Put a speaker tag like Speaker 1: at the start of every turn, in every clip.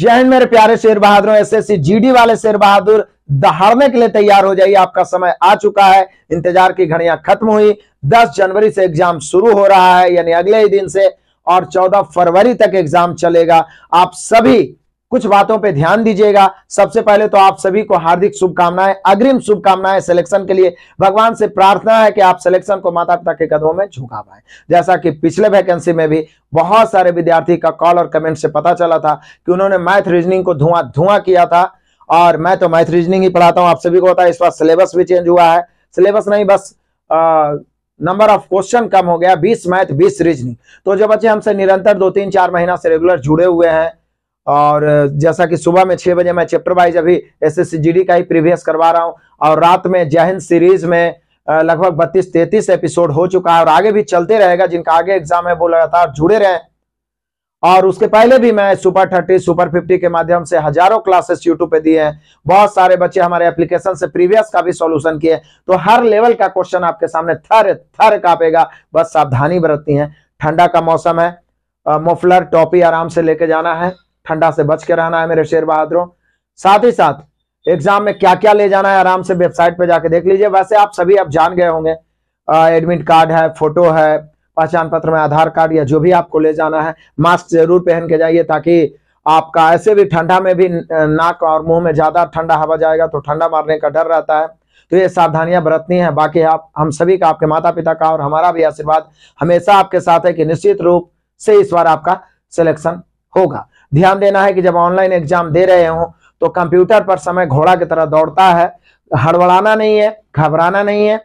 Speaker 1: जय हिंद मेरे प्यारे शेर बहादुर एसएससी जीडी वाले शेर बहादुर दहाड़ने के लिए तैयार हो जाइए आपका समय आ चुका है इंतजार की घड़ियां खत्म हुई 10 जनवरी से एग्जाम शुरू हो रहा है यानी अगले ही दिन से और 14 फरवरी तक एग्जाम चलेगा आप सभी कुछ बातों पे ध्यान दीजिएगा सबसे पहले तो आप सभी को हार्दिक शुभकामनाएं अग्रिम शुभकामनाएं सिलेक्शन के लिए भगवान से प्रार्थना है कि आप सिलेक्शन को माता पिता के कदमों में झुका पाए जैसा कि पिछले वैकेंसी में भी बहुत सारे विद्यार्थी का कॉल और कमेंट से पता चला था कि उन्होंने मैथ रीजनिंग को धुआं धुआं किया था और मैं तो मैथ रीजनिंग ही पढ़ाता हूँ आप सभी को पता है इस बार सिलेबस भी चेंज हुआ है सिलेबस नहीं बस नंबर ऑफ क्वेश्चन कम हो गया 20 मैथ 20 रीजनिंग तो जो बच्चे हमसे निरंतर दो तीन चार महीना से रेगुलर जुड़े हुए हैं और जैसा कि सुबह में छह बजे मैं चैप्टर वाइज अभी एस एस का ही प्रीवियस करवा रहा हूँ और रात में जय हिंद सीरीज में लगभग बत्तीस तैतीस एपिसोड हो चुका है और आगे भी चलते रहेगा जिनका आगे एग्जाम है वो लगातार जुड़े रहे और उसके पहले भी मैं सुपर थर्टी सुपर फिफ्टी के माध्यम से हजारों क्लासेस यूट्यूब पे दिए हैं बहुत सारे बच्चे हमारे एप्लीकेशन से प्रीवियस का भी सॉल्यूशन किए तो हर लेवल का क्वेश्चन आपके सामने थर थर कापेगा बस सावधानी बरतनी है ठंडा का मौसम है मोफलर टॉपी आराम से लेके जाना है ठंडा से बच के रहना है मेरे शेर बहादुरों साथ ही साथ एग्जाम में क्या क्या ले जाना है आराम से वेबसाइट पे जाके देख लीजिए वैसे आप सभी आप जान गए होंगे एडमिट कार्ड है फोटो है पहचान पत्र में आधार कार्ड या जो भी आपको ले जाना है मास्क जरूर पहन के जाइए ताकि आपका ऐसे भी ठंडा में भी नाक और मुंह में ज्यादा ठंडा हवा जाएगा तो ठंडा मारने का डर रहता है तो ये सावधानियां बरतनी है बाकी आप हम सभी का आपके माता पिता का और हमारा भी आशीर्वाद हमेशा आपके साथ है कि निश्चित रूप से इस बार आपका सिलेक्शन होगा ध्यान देना है कि जब ऑनलाइन एग्जाम दे रहे हो तो कंप्यूटर पर समय घोड़ा की तरह दौड़ता है हड़बड़ाना नहीं है घबराना नहीं है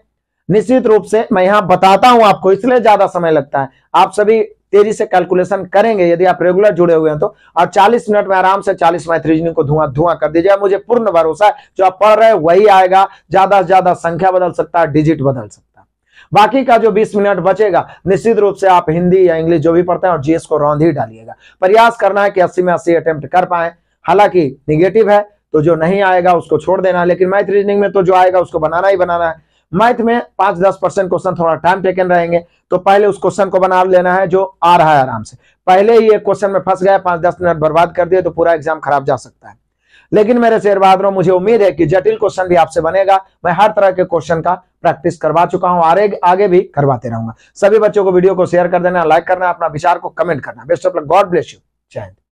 Speaker 1: निश्चित रूप से मैं यहां बताता हूं आपको इसलिए ज्यादा समय लगता है आप सभी तेजी से कैलकुलेशन करेंगे यदि आप रेगुलर जुड़े हुए हैं तो और 40 मिनट में आराम से 40 रीजनिंग को धुआं धुआं कर दीजिए मुझे पूर्ण भरोसा है जो आप पढ़ रहे हैं वही आएगा ज्यादा से ज्यादा संख्या बदल सकता है डिजिट बदल सकता है बाकी का जो बीस मिनट बचेगा निश्चित रूप से आप हिंदी या इंग्लिश जो भी पढ़ते हैं और जीएस को रौंद ही डालिएगा प्रयास करना है कि अस्सी में अस्सी अटेम्प्ट कर पाए हालांकि निगेटिव है तो जो नहीं आएगा उसको छोड़ देना लेकिन मैथ रीजनिंग में तो जो आएगा उसको बनाना ही बनाना है मैथ में पांच दस परसेंट क्वेश्चन थोड़ा टाइम टेकन रहेंगे तो पहले उस क्वेश्चन को बना लेना है जो आ रहा है आराम से पहले ही एक क्वेश्चन में फंस गया पांच दस मिनट बर्बाद कर दिए तो पूरा एग्जाम खराब जा सकता है लेकिन मेरे शेयर बहादुरों मुझे उम्मीद है कि जटिल क्वेश्चन भी आपसे बनेगा मैं हर तरह के क्वेश्चन का प्रैक्टिस करवा चुका हूं आगे आगे भी करवाते रहूंगा सभी बच्चों को वीडियो को शेयर कर देना लाइक करना अपना विचार को कमेंट करना best of luck God bless you जय